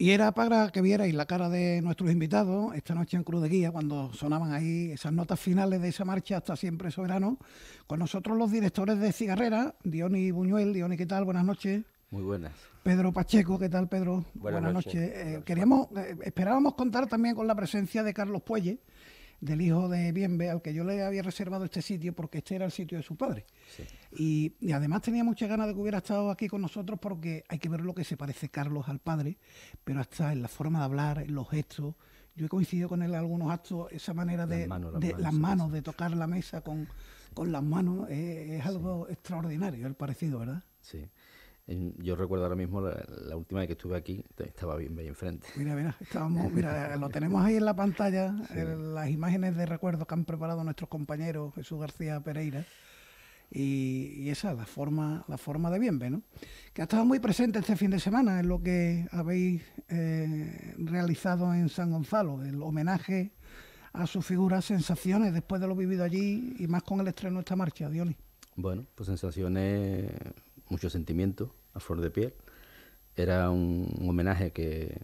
Y era para que vierais la cara de nuestros invitados esta noche en Cruz de Guía, cuando sonaban ahí esas notas finales de esa marcha hasta siempre soberano, con nosotros los directores de Cigarrera, Diony Buñuel. Diony, ¿qué tal? Buenas noches. Muy buenas. Pedro Pacheco, ¿qué tal, Pedro? Buenas, noches. Eh, queríamos, eh, esperábamos contar también con la presencia de Carlos Puelle, del hijo de Bienve, al que yo le había reservado este sitio porque este era el sitio de su padre. Y, además tenía muchas ganas de que hubiera estado aquí con nosotros porque hay que ver lo que se parece Carlos al padre, pero hasta en la forma de hablar, en los gestos. Yo he coincidido con él en algunos actos, esa manera de las manos, de, tocar la mesa con, las manos, eh, es, algo extraordinario el parecido, ¿verdad? Sí. Yo recuerdo ahora mismo la, última vez que estuve aquí, estaba bien bien enfrente. Mira, mira, estábamos, mira, lo tenemos ahí en la pantalla, las imágenes de recuerdo que han preparado nuestros compañeros Jesús García Pereira. Y, esa la forma la forma de bienvenido, ¿no? que ha estado muy presente este fin de semana en lo que habéis eh, realizado en San Gonzalo, el homenaje a su figura, sensaciones después de lo vivido allí y más con el estreno de esta marcha, Dioli. Bueno, pues sensaciones mucho sentimiento a flor de piel. Era un, homenaje que,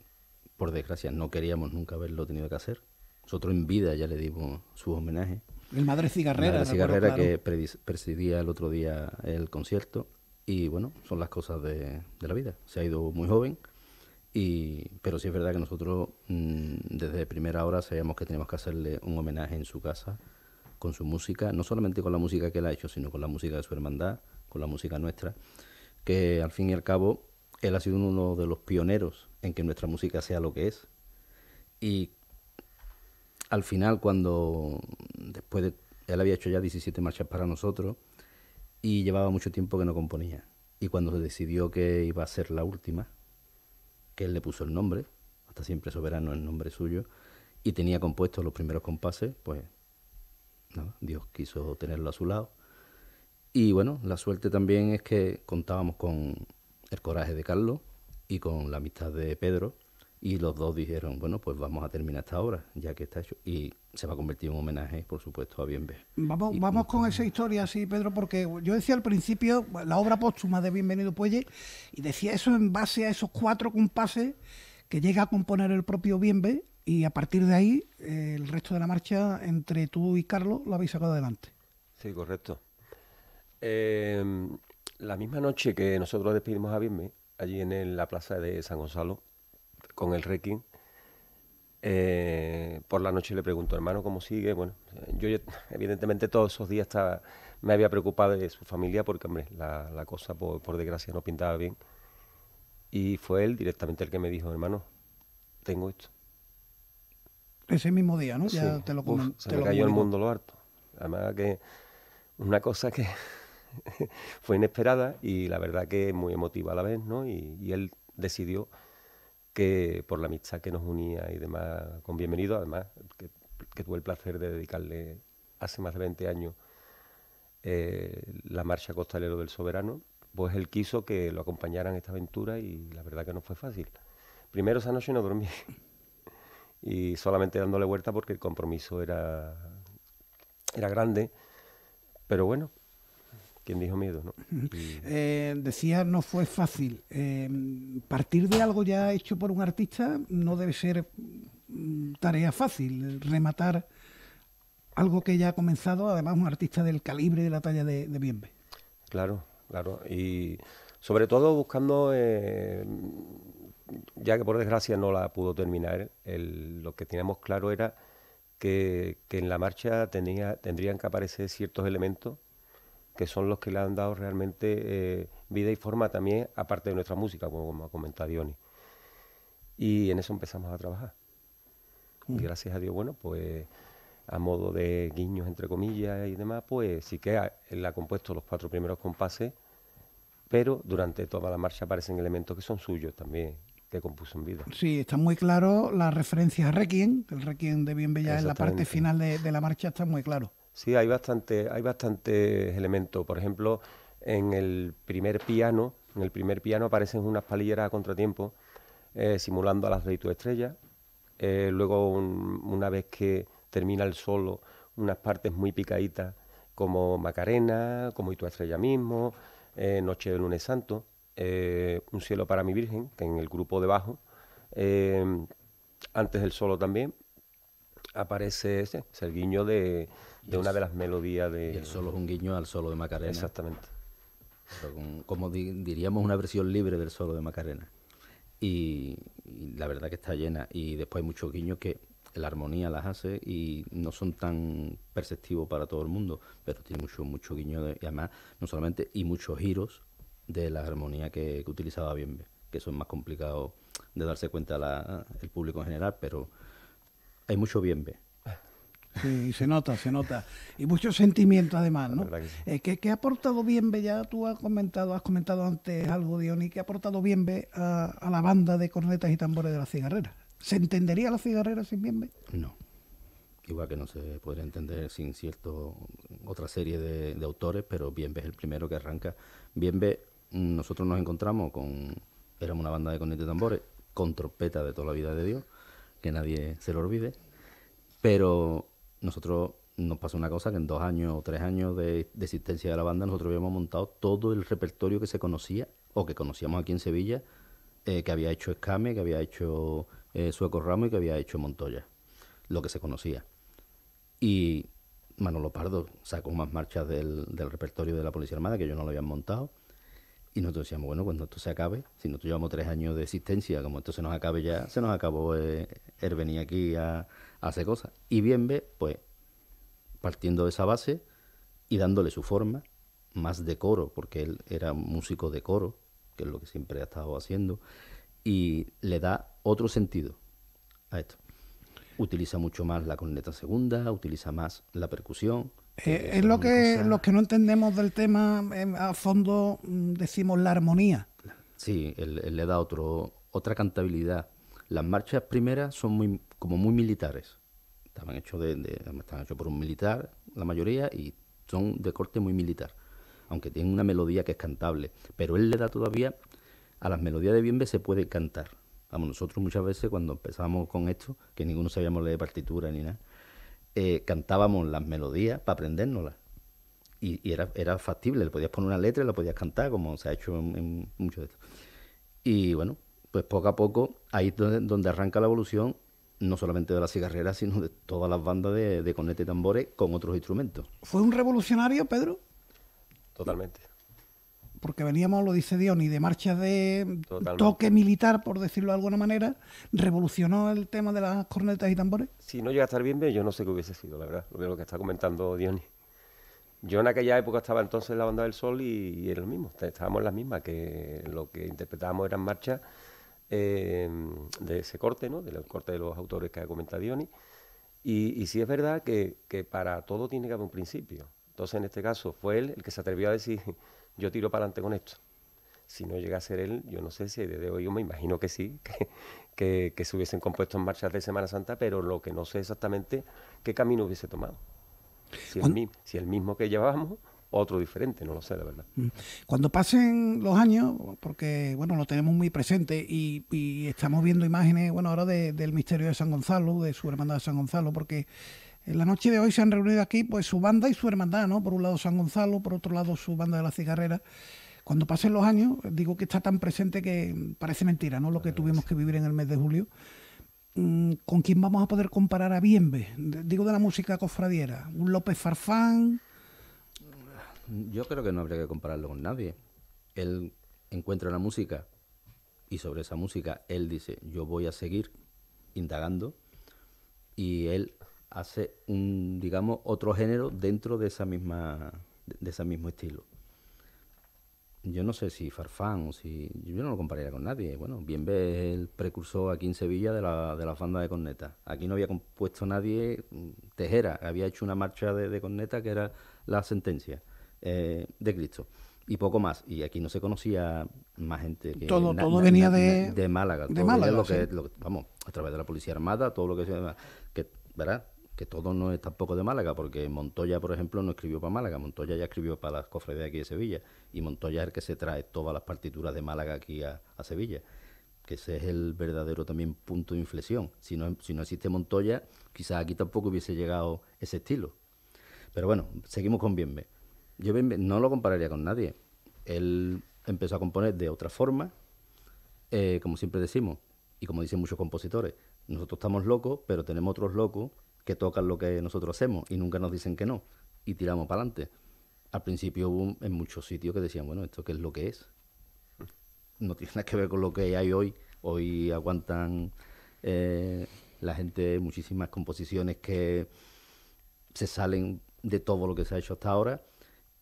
por desgracia, no queríamos nunca haberlo tenido que hacer. Nosotros en vida ya le dimos su homenaje. El Madre Cigarrera. Madre Cigarrera que presidía el otro día el concierto. Y bueno, son las cosas de, la vida. Se ha ido muy joven, pero sí es verdad que nosotros mm, desde primera hora sabíamos que tenemos que hacerle un homenaje en su casa, con su música, no solamente con la música que él ha hecho, sino con la música de su hermandad, la música nuestra, que al fin y al cabo él ha sido uno de los pioneros en que nuestra música sea lo que es. Y al final, cuando después él había hecho ya 17 marchas para nosotros y llevaba mucho tiempo que no componía. Y cuando se decidió que iba a ser la última, que él le puso el nombre, hasta siempre soberano el nombre suyo, y tenía compuestos los primeros compases, pues Dios quiso tenerlo a su lado y bueno, la suerte también es que contábamos con el coraje de Carlos y con la amistad de Pedro. Y los dos dijeron, bueno, pues vamos a terminar esta obra, ya que está hecho. Y se va a convertir en un homenaje, por supuesto, a Bienve. Vamos, vamos con esa historia, sí, Pedro, porque yo decía al principio la obra póstuma de Bienvenido Puelle, y decía eso en base a esos cuatro compases que llega a componer el propio Bienve, y a partir de ahí eh, el resto de la marcha entre tú y Carlos lo habéis sacado adelante. Sí, correcto. Em, la misma noche que nosotros despedimos a Birme allí en la plaza de San Gonzalo, con el requín eh, por la noche le pregunto, hermano, ¿cómo sigue? Bueno, yo evidentemente todos esos días me había preocupado de su familia porque, hombre, la, cosa por, desgracia no pintaba bien. Y fue él directamente el que me dijo, hermano, tengo esto. Ese mismo día, ¿no? te lo, se cayó el mundo lo harto. Además que una cosa que fue inesperada y la verdad que muy emotiva a la vez, ¿no? Y, él decidió que por la amistad que nos unía y demás, con bienvenido, además, que, tuve el placer de dedicarle hace más de 20 años eh, la marcha costalero del soberano, pues él quiso que lo acompañaran en esta aventura y la verdad que no fue fácil. Primero esa noche no dormí y solamente dándole vuelta porque el compromiso era, era grande, pero bueno, ¿Quién dijo miedo, ¿no? Eh, decía, no fue fácil. Eh, partir de algo ya hecho por un artista no debe ser mm, tarea fácil. Rematar algo que ya ha comenzado, además un artista del calibre y de la talla de, de Bienve. Claro, claro. Y sobre todo buscando, eh, ya que por desgracia no la pudo terminar, lo que teníamos claro era que, en la marcha tendrían que aparecer ciertos elementos que son los que le han dado realmente eh, vida y forma también, aparte de nuestra música, como, ha comentado Diony. Y en eso empezamos a trabajar. Y mm. gracias a Dios, bueno, pues a modo de guiños, entre comillas, y demás, pues sí que él ha compuesto los cuatro primeros compases, pero durante toda la marcha aparecen elementos que son suyos también, que compuso en vida. Sí, está muy claro la referencia a Requiem, el Requiem de Bien Bella en la parte final de la marcha está muy claro. Sí, hay bastante, hay bastantes elementos. Por ejemplo, en el primer piano, en el primer piano aparecen unas palilleras a contratiempo, eh, simulando a las de tu estrella. Eh, luego, una vez que termina el solo, unas partes muy picaditas, como Macarena, como y estrella mismo, eh, Noche del lunes santo, Un cielo para mi virgen, que en el grupo debajo, antes del solo también, aparece ese, es el guiño de de una de las melodías de... el solo es un guiño al solo de Macarena. Exactamente. como diríamos, una versión libre del solo de Macarena. Y, la verdad que está llena. Y después hay muchos guiños que la armonía las hace y no son tan perceptivos para todo el mundo, pero tiene mucho, mucho guiño y además, no solamente, y muchos giros de la armonía que, utilizaba bien que son más complicados de darse cuenta la, el público en general, pero hay mucho bien Sí, se nota, se nota. Y mucho sentimiento además, ¿no? Que eh, ¿qué, ha aportado Bienve? Ya tú has comentado, has comentado antes algo, Diony, ¿qué ha aportado Bienve a, a, la banda de cornetas y tambores de la cigarrera? ¿Se entendería la cigarrera sin Bienve? No. Igual que no se podría entender sin cierto otra serie de, de autores, pero Bienve es el primero que arranca. Bienve, nosotros nos encontramos con. Éramos una banda de cornetas y tambores, con trompeta de toda la vida de Dios, que nadie se lo olvide. Pero nosotros nos pasó una cosa que en dos años o tres años de, existencia de la banda nosotros habíamos montado todo el repertorio que se conocía o que conocíamos aquí en Sevilla, eh, que había hecho Escame, que había hecho eh, Sueco Ramos y que había hecho Montoya, lo que se conocía. Y Manolo Pardo sacó más marchas del, repertorio de la Policía Armada que yo no lo habían montado y nosotros decíamos, bueno, cuando esto se acabe, si nosotros llevamos tres años de existencia, como esto se nos acabe ya, se nos acabó eh, el, venir aquí a, hacer cosas. Y bien ve, pues, partiendo de esa base y dándole su forma, más de coro, porque él era músico de coro, que es lo que siempre ha estado haciendo, y le da otro sentido a esto. Utiliza mucho más la corneta segunda, utiliza más la percusión, eh, es lo que los que no entendemos del tema em, a fondo mm, decimos la armonía. Sí, él, le da otro, otra cantabilidad. Las marchas primeras son muy, como muy militares. Estaban hechos, de, por un militar, la mayoría, y son de corte muy militar. Aunque tienen una melodía que es cantable. Pero él le da todavía, a las melodías de Bienve se puede cantar. Vamos, nosotros muchas veces cuando empezamos con esto, que ninguno sabíamos leer partitura ni nada, eh, cantábamos las melodías para aprendérnoslas. Y, era, era factible, le podías poner una letra y la podías cantar, como se ha hecho en, muchos de estos. Y bueno, pues poco a poco, ahí es donde, arranca la evolución, no solamente de la cigarrera, sino de todas las bandas de, de conete y tambores con otros instrumentos. ¿Fue un revolucionario, Pedro? Totalmente porque veníamos, lo dice Diony, de marchas de toque militar, por decirlo de alguna manera, revolucionó el tema de las cornetas y tambores. Si no llega a estar bien, yo no sé qué hubiese sido, la verdad, lo que está comentando Diony. Yo en aquella época estaba entonces en la banda del sol y, era lo mismo, estábamos las mismas, que lo que interpretábamos eran marchas eh, de ese corte, ¿no? del corte de los autores que ha comentado Diony. Y, sí es verdad que, que para todo tiene que haber un principio. Entonces, en este caso, fue él el que se atrevió a decir, yo tiro para adelante con esto. Si no llega a ser él, yo no sé si desde hoy, yo me imagino que sí, que, se hubiesen compuesto en marcha de Semana Santa, pero lo que no sé exactamente qué camino hubiese tomado. Si el, mismo que llevábamos otro diferente, no lo sé, la verdad. Mm. Cuando pasen los años, porque bueno, lo tenemos muy presente y, estamos viendo imágenes, bueno, ahora del misterio de San Gonzalo, de su hermandad de San Gonzalo, porque en la noche de hoy se han reunido aquí pues su banda y su hermandad, ¿no? Por un lado San Gonzalo, por otro lado su banda de la cigarrera. Cuando pasen los años, digo que está tan presente que parece mentira, ¿no? Lo que tuvimos que vivir en el mes de julio. Mm, ¿Con quién vamos a poder comparar a Bienve? Digo de la música cofradiera. ¿Un López Farfán? Yo creo que no habría que compararlo con nadie. Él encuentra la música y sobre esa música él dice, yo voy a seguir indagando y él hace un, digamos, otro género dentro de esa misma, de ese mismo estilo. Yo no sé si Farfán o si. Yo no lo compararía con nadie. Bueno, bien ve el precursor aquí en Sevilla de la, de la de corneta. Aquí no había compuesto nadie mm, Tejera, había hecho una marcha de, corneta que era la sentencia eh, de Cristo y poco más. Y aquí no se conocía más gente. todo venía de, Málaga. vamos, a través de la Policía Armada, todo lo que se llama. Que, ¿Verdad? que todo no es tampoco de Málaga, porque Montoya, por ejemplo, no escribió para Málaga, Montoya ya escribió para las cofradías aquí de Sevilla, y Montoya es el que se trae todas las partituras de Málaga aquí a, Sevilla, que ese es el verdadero también punto de inflexión. Si no, si no existe Montoya, quizás aquí tampoco hubiese llegado ese estilo. Pero bueno, seguimos con Bienve. Yo Bienve no lo compararía con nadie. Él empezó a componer de otra forma, eh, como siempre decimos, y como dicen muchos compositores, nosotros estamos locos, pero tenemos otros locos que tocan lo que nosotros hacemos y nunca nos dicen que no y tiramos para adelante. Al principio hubo en muchos sitios que decían, bueno, ¿esto qué es lo que es? No tiene nada que ver con lo que hay hoy. Hoy aguantan eh, la gente muchísimas composiciones que se salen de todo lo que se ha hecho hasta ahora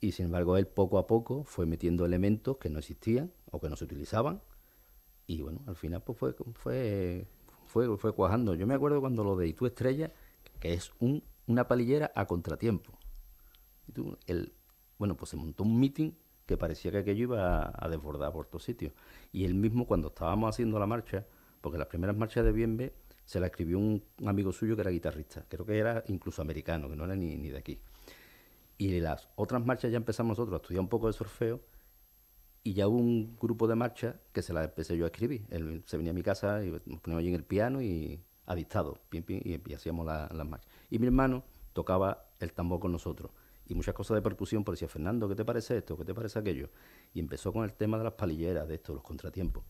y sin embargo él poco a poco fue metiendo elementos que no existían o que no se utilizaban y bueno, al final pues fue, fue, fue, fue cuajando. Yo me acuerdo cuando lo de Y estrella, es una palillera a contratiempo. Y el, bueno, pues se montó un meeting que parecía que aquello iba a, desbordar por todos sitios. Y él mismo, cuando estábamos haciendo la marcha, porque las primeras marchas de Bienve se la escribió un, amigo suyo que era guitarrista, creo que era incluso americano, que no era ni, de aquí. Y las otras marchas ya empezamos nosotros a estudiar un poco de sorfeo, y ya hubo un grupo de marcha que se la empecé yo a escribir. Él se venía a mi casa y nos poníamos allí en el piano y adictado y, hacíamos las marchas. Y mi hermano tocaba el tambor con nosotros. Y muchas cosas de percusión, por pues decía, Fernando, ¿qué te parece esto? ¿Qué te parece aquello? Y empezó con el tema de las palilleras, de esto, los contratiempos.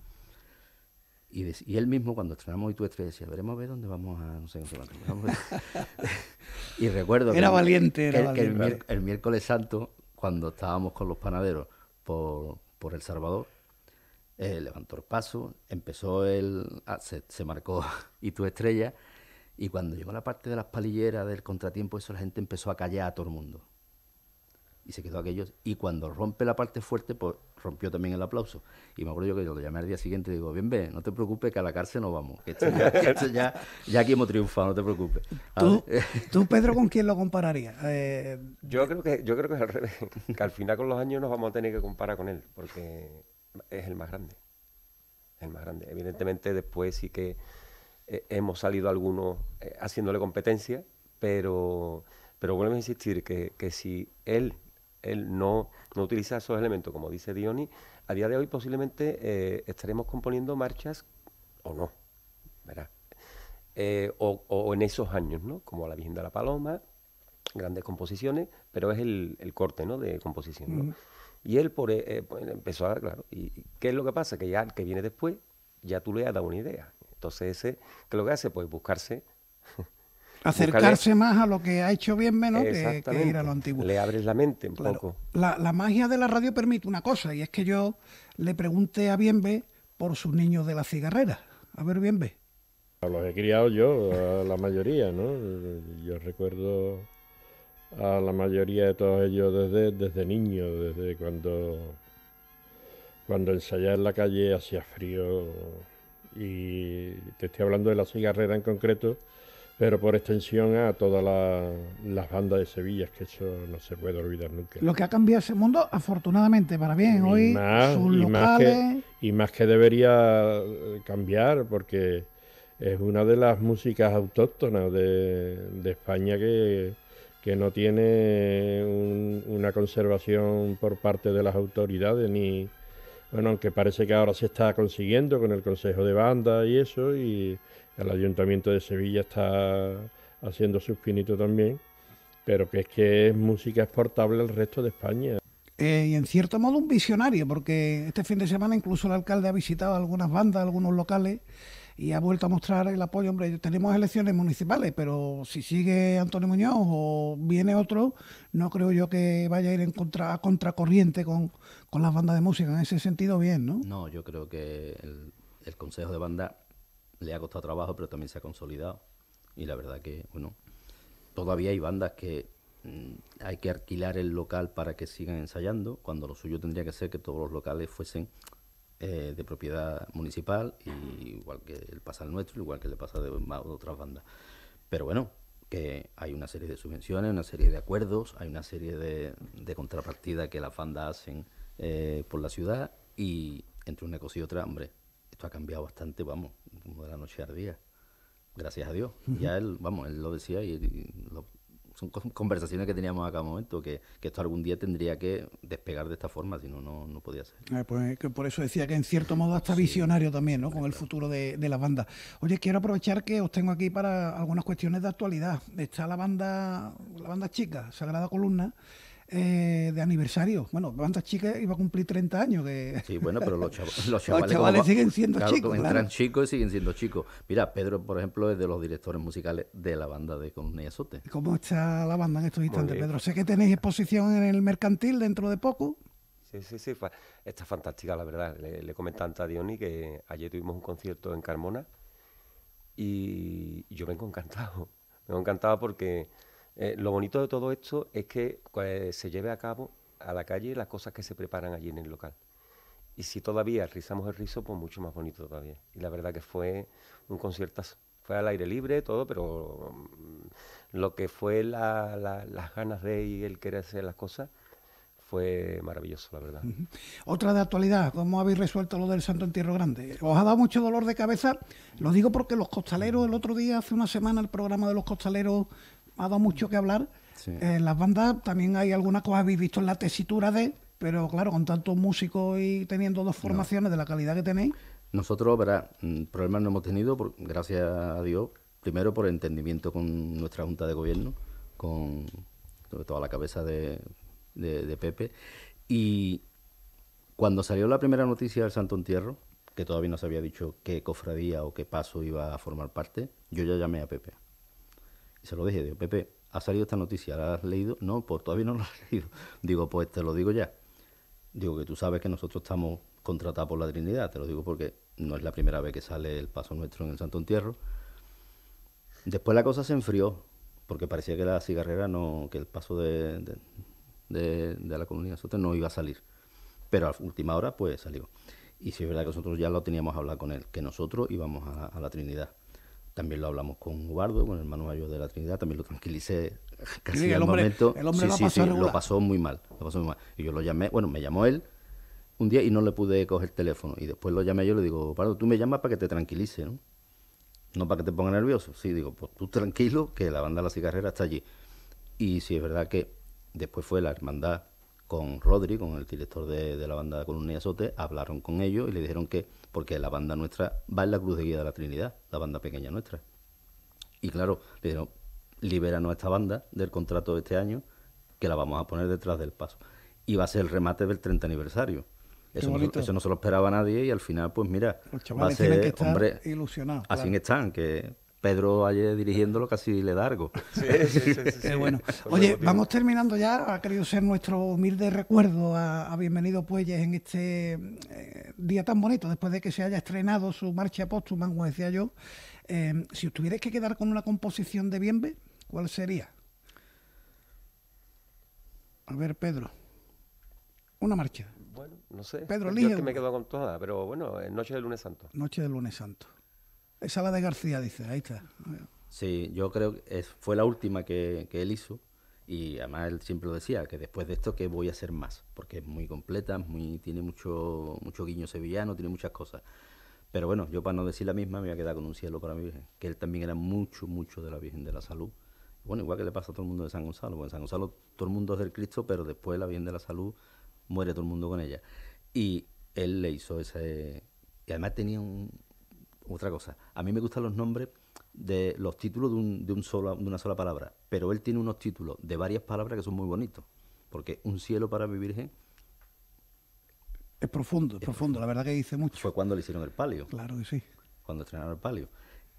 Y, y, él mismo, cuando estrenamos y tú estrella decía, veremos a ver dónde vamos a. No sé, no vamos a y recuerdo. Era que, valiente, era valiente. El, miércoles santo, cuando estábamos con los panaderos por El Salvador, eh, levantó el paso, empezó el. se, marcó y tu estrella. Y cuando llegó la parte de las palilleras, del contratiempo, eso la gente empezó a callar a todo el mundo. Y se quedó aquellos. Y cuando rompe la parte fuerte, pues rompió también el aplauso. Y me acuerdo yo que yo lo llamé al día siguiente y digo, bien, ve, no te preocupes que a la cárcel no vamos. Que ya, ya, aquí hemos triunfado, no te preocupes. ¿Tú, Pedro, con quién lo compararías? Eh, yo, creo que, yo creo que al revés. Que al final con los años nos vamos a tener que comparar con él. Porque es el más grande. El más grande. Evidentemente, después sí que eh, hemos salido algunos eh, haciéndole competencia, pero, pero vuelvo a insistir que, si él, él no, no, utiliza esos elementos, como dice Diony, a día de hoy posiblemente eh, estaremos componiendo marchas o no, ¿verdad? O, o, en esos años, ¿no? Como La Virgen de la Paloma, grandes composiciones, pero es el, el corte, ¿no? De composición, ¿no? Y él por, eh, eh, pues, empezó a, claro, y, ¿qué es lo que pasa? Que ya el que viene después, ya tú le has dado una idea. Entonces ese, es lo que hace? Pues buscarse... Acercarse más a lo que ha hecho bien menos que, ir a lo antiguo. Le abres la mente un poco. La, magia de la radio permite una cosa, y es que yo le pregunté a Bienve por sus niños de la cigarrera. A ver, Bienve. Los he criado yo, la mayoría, ¿no? Yo recuerdo a la mayoría de todos ellos desde, desde niño, desde cuando, cuando ensayaba en la calle hacía frío. Y te estoy hablando de la cigarrera en concreto, pero por extensión a todas las bandas de Sevilla, que eso no se puede olvidar nunca. Lo que ha cambiado ese mundo, afortunadamente, para bien, hoy sus y Más que, y más que debería eh, cambiar, porque es una de las músicas autóctonas de, de España que, que no tiene una conservación por parte de las autoridades ni bueno aunque parece que ahora se está consiguiendo con el consejo de banda y eso y el ayuntamiento de Sevilla está haciendo sus finito también pero que es que es música exportable al resto de España eh, y en cierto modo un visionario porque este fin de semana incluso el alcalde ha visitado algunas bandas algunos locales y ha vuelto a mostrar el apoyo. Hombre, tenemos elecciones municipales, pero si sigue Antonio Muñoz o viene otro, no creo yo que vaya a ir en contra, a contracorriente con, las bandas de música. En ese sentido, bien, ¿no? No, yo creo que el, el Consejo de Banda le ha costado trabajo, pero también se ha consolidado. Y la verdad que, bueno, todavía hay bandas que mm, hay que alquilar el local para que sigan ensayando, cuando lo suyo tendría que ser que todos los locales fuesen eh, de propiedad municipal, y igual que el pasa al nuestro, igual que le pasa de otras bandas. Pero bueno, que hay una serie de subvenciones, una serie de acuerdos, hay una serie de, de contrapartidas que las bandas hacen eh, por la ciudad y entre una cosa y otra, hombre, esto ha cambiado bastante, vamos, de la noche al día. Gracias a Dios. Ya él, vamos, él lo decía y, y lo son conversaciones que teníamos a cada momento, que, esto algún día tendría que despegar de esta forma, si no, no podía ser. Eh, pues, eh, que por eso decía que en cierto modo hasta visionario también, ¿no? Con el futuro de, de, la banda. Oye, quiero aprovechar que os tengo aquí para algunas cuestiones de actualidad. Está la banda, la banda chica, Sagrada Columna eh, de aniversario. Bueno, Banda chicas iba a cumplir 30 años. Que... Sí, bueno, pero los, chavales, siguen siendo chicos. Entran chicos y siguen siendo chicos. Mira, Pedro, por ejemplo, es de los directores musicales de la banda de Colonia Sote. ¿Cómo está la banda en estos instantes, Pedro? Sé que tenéis exposición en el mercantil dentro de poco. Sí, sí, sí. está fantástica, la verdad. Le, comentaba antes a Diony que ayer tuvimos un concierto en Carmona y yo vengo encantado. Me vengo encantado porque eh, lo bonito de todo esto es que eh, se lleve a cabo a la calle las cosas que se preparan allí en el local. Y si todavía rizamos el rizo, pues mucho más bonito todavía. Y la verdad que fue un concierto, Fue al aire libre, todo, pero mm, lo que fue las ganas de y el querer hacer las cosas fue maravilloso, la verdad. Otra de actualidad, ¿cómo habéis resuelto lo del Santo Entierro Grande? ¿Os ha dado mucho dolor de cabeza? Lo digo porque los costaleros, el otro día, hace una semana, el programa de los costaleros ha dado mucho que hablar. En las bandas también hay algunas cosas habéis visto en la tesitura de, pero claro, con tantos músicos y teniendo dos formaciones de la calidad que tenéis. Nosotros, verdad, mm, problemas no hemos tenido, gracias a Dios, primero por entendimiento con nuestra Junta de Gobierno, con sobre todo la cabeza de, de, Pepe. Y cuando salió la primera noticia del Santo Entierro, que todavía no se había dicho qué cofradía o qué paso iba a formar parte, yo ya llamé a Pepe y se lo dije, digo, Pepe, ha salido esta noticia, ¿la has leído? No, por pues todavía no la has leído. Digo, pues te lo digo ya. Digo que tú sabes que nosotros estamos contratados por la Trinidad, te lo digo porque no es la primera vez que sale el paso nuestro en el Santo Entierro. Después la cosa se enfrió, porque parecía que la cigarrera no, que el paso de, la comunidad no iba a salir. Pero a última hora pues salió. Y si es verdad que nosotros ya lo teníamos hablado con él, que nosotros íbamos a la Trinidad. También lo hablamos con Ubardo, con el hermano mayor de la Trinidad, también lo tranquilicé casi al momento. sí, lo, sí, pasó lo pasó muy mal, lo pasó muy mal. Y yo lo llamé, bueno, me llamó él un día y no le pude coger el teléfono. Y después lo llamé yo y le digo, Ubardo, tú me llamas para que te tranquilice, ¿no? No para que te ponga nervioso. Sí, digo, pues tú tranquilo, que la banda de La Cigarrera está allí. Y si es verdad que después fue la hermandad con Rodri, con el director de, la banda de y Azote, hablaron con ellos y le dijeron que, porque la banda nuestra va en la Cruz de Guía de la Trinidad, la banda pequeña nuestra. Y claro, le dijeron, libéranos a esta banda del contrato de este año, que la vamos a poner detrás del paso. Y va a ser el remate del 30 aniversario. Eso no, no, se lo esperaba nadie y al final, pues mira, va a ser, hombre, Así están, que Pedro ayer dirigiéndolo casi le largo. Sí, sí, sí. Oye, vamos terminando ya. Ha querido ser nuestro humilde recuerdo a, a Bienvenido Puelles en este eh, día tan bonito, después de que se haya estrenado su marcha póstuma, como decía yo. Em, si os tuvierais que quedar con una composición de Bienve, ¿cuál sería? A ver, Pedro. Una marcha. Bueno, no sé. Pedro, Yo es que me quedo con toda, pero bueno, Noche de Lunes Santo. Noche de Lunes Santo. Esa la de García, dice, ahí está. Sí, yo creo que fue la última que, él hizo y además él siempre lo decía, que después de esto ¿qué voy a hacer más, porque es muy completa, muy, tiene mucho, mucho guiño sevillano, tiene muchas cosas. Pero bueno, yo para no decir la misma me voy a quedar con un cielo para mi Virgen, que él también era mucho, mucho de la Virgen de la Salud. Bueno, igual que le pasa a todo el mundo de San Gonzalo, porque en San Gonzalo todo el mundo es del Cristo, pero después la Virgen de la Salud muere todo el mundo con ella. Y él le hizo ese... Y además tenía un, otra cosa. A mí me gustan los nombres de los títulos de, un, de, solo, de una sola palabra, pero él tiene unos títulos de varias palabras que son muy bonitos, porque Un cielo para mi virgen es profundo, es, profundo, la verdad que dice mucho. Fue cuando le hicieron el palio. Claro que sí. Cuando estrenaron el palio.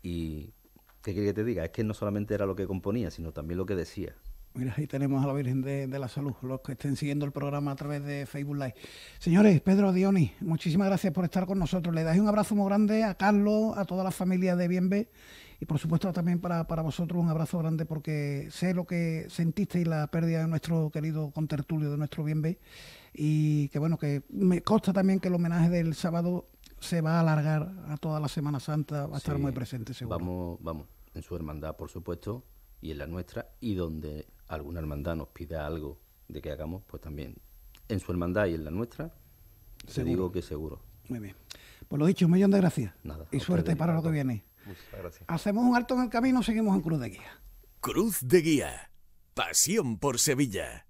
Y, ¿qué quiere que te diga? Es que no solamente era lo que componía, sino también lo que decía. Mira, ahí tenemos a la Virgen de, la Salud, los que estén siguiendo el programa a través de Facebook Live. Señores, Pedro Dioni, muchísimas gracias por estar con nosotros. Le dais un abrazo muy grande a Carlos, a toda la familia de Bienve y por supuesto también para, vosotros un abrazo grande porque sé lo que sentiste y la pérdida de nuestro querido contertulio, de nuestro Bienve y que bueno, que me consta también que el homenaje del sábado se va a alargar a toda la Semana Santa, va a estar muy presente seguro. Vamos, vamos, en su hermandad por supuesto y en la nuestra, y donde alguna hermandad nos pida algo de que hagamos, pues también en su hermandad y en la nuestra, se digo que seguro. Muy bien. Pues lo dicho, un millón de gracias. Nada, y suerte para lo que viene. Muchas gracias. Hacemos un alto en el camino, seguimos en Cruz de Guía. Cruz de Guía. Pasión por Sevilla.